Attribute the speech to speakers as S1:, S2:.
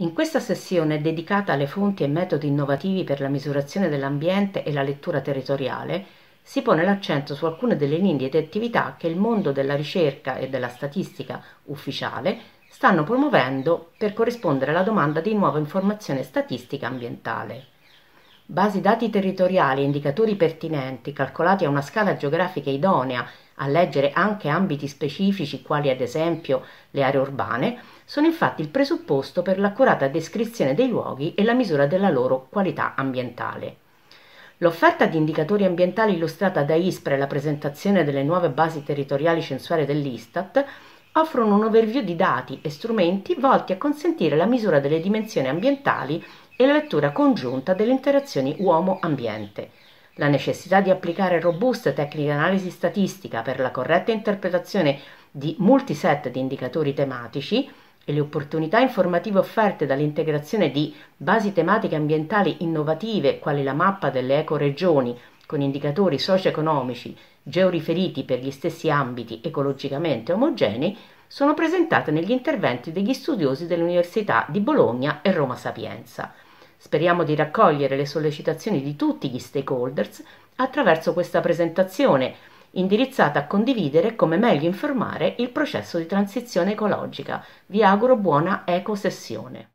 S1: In questa sessione dedicata alle fonti e metodi innovativi per la misurazione dell'ambiente e la lettura territoriale, si pone l'accento su alcune delle linee di attività che il mondo della ricerca e della statistica ufficiale stanno promuovendo per corrispondere alla domanda di nuova informazione statistica ambientale basi dati territoriali e indicatori pertinenti calcolati a una scala geografica idonea a leggere anche ambiti specifici quali ad esempio le aree urbane, sono infatti il presupposto per l'accurata descrizione dei luoghi e la misura della loro qualità ambientale. L'offerta di indicatori ambientali illustrata da ISPRA e la presentazione delle nuove basi territoriali censuarie dell'Istat offrono un overview di dati e strumenti volti a consentire la misura delle dimensioni ambientali e la lettura congiunta delle interazioni uomo-ambiente, la necessità di applicare robuste tecniche di analisi statistica per la corretta interpretazione di multi set di indicatori tematici e le opportunità informative offerte dall'integrazione di basi tematiche ambientali innovative quali la mappa delle ecoregioni con indicatori socio-economici georiferiti per gli stessi ambiti ecologicamente omogenei sono presentate negli interventi degli studiosi dell'Università di Bologna e Roma Sapienza. Speriamo di raccogliere le sollecitazioni di tutti gli stakeholders attraverso questa presentazione indirizzata a condividere come meglio informare il processo di transizione ecologica. Vi auguro buona ecosessione.